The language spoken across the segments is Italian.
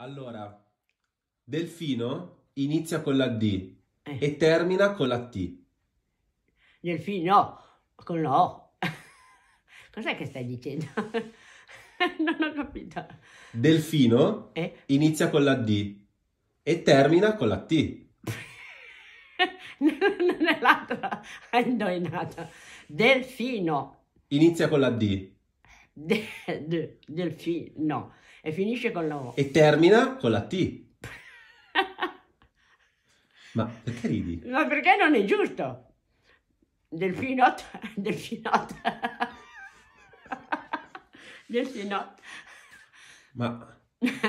Allora, delfino inizia con la D eh. e termina con la T. Delfino, con la O. Cos'è che stai dicendo? non ho capito. Delfino eh? inizia con la D e termina con la T. non è l'altra, hai indovinato. Delfino. Inizia con la D de, de, del fi, no, e finisce con la O. E termina con la T. Ma perché ridi? Ma perché non è giusto? Delfinot, delfinot, delfinot. Ma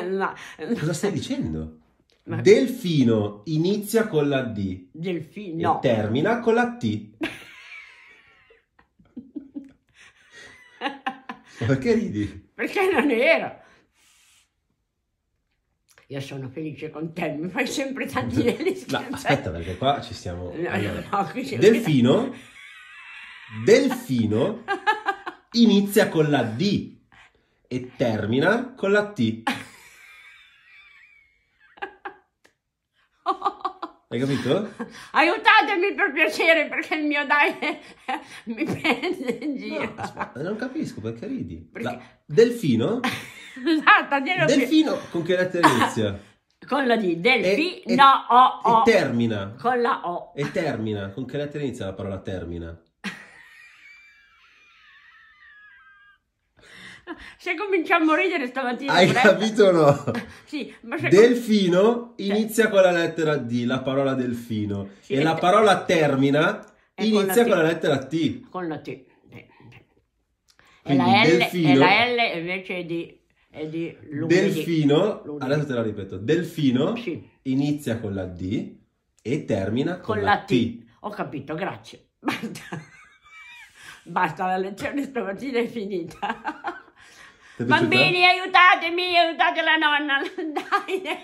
no. cosa stai dicendo? Ma... Delfino inizia con la D. Delfino. E termina con la T. Perché ridi? Perché non era. Io sono felice con te, mi fai sempre tanti delle No, aspetta perché qua ci stiamo... No, allora. no, delfino, delfino inizia con la D e termina con la T. Hai capito? Aiutatemi per piacere perché il mio dai mi prende in giro. No, non capisco perché ridi. Perché... La... Delfino? esatto, Delfino più. con che lettera inizia? Con la D, delfino, e, e, o, o. E termina. Con la O. E termina, con che lettera inizia la parola termina? Se cominciamo a ridere stamattina... Hai breve. capito o no? sì, ma se Delfino com... Cioè inizia sì. con la lettera D, la parola delfino. Sì, e la te... parola termina e inizia con la, con la, lettera T. Con la T. E la, L, delfino, e la L invece di, è di lunedì. Delfino, lunedì. adesso te la ripeto, delfino sì. inizia con la D e termina con, con la, la T. T. Ho capito, grazie. Basta. Basta, la lezione stamattina è finita. Bambini, aiutatemi, aiutate la nonna. Dai.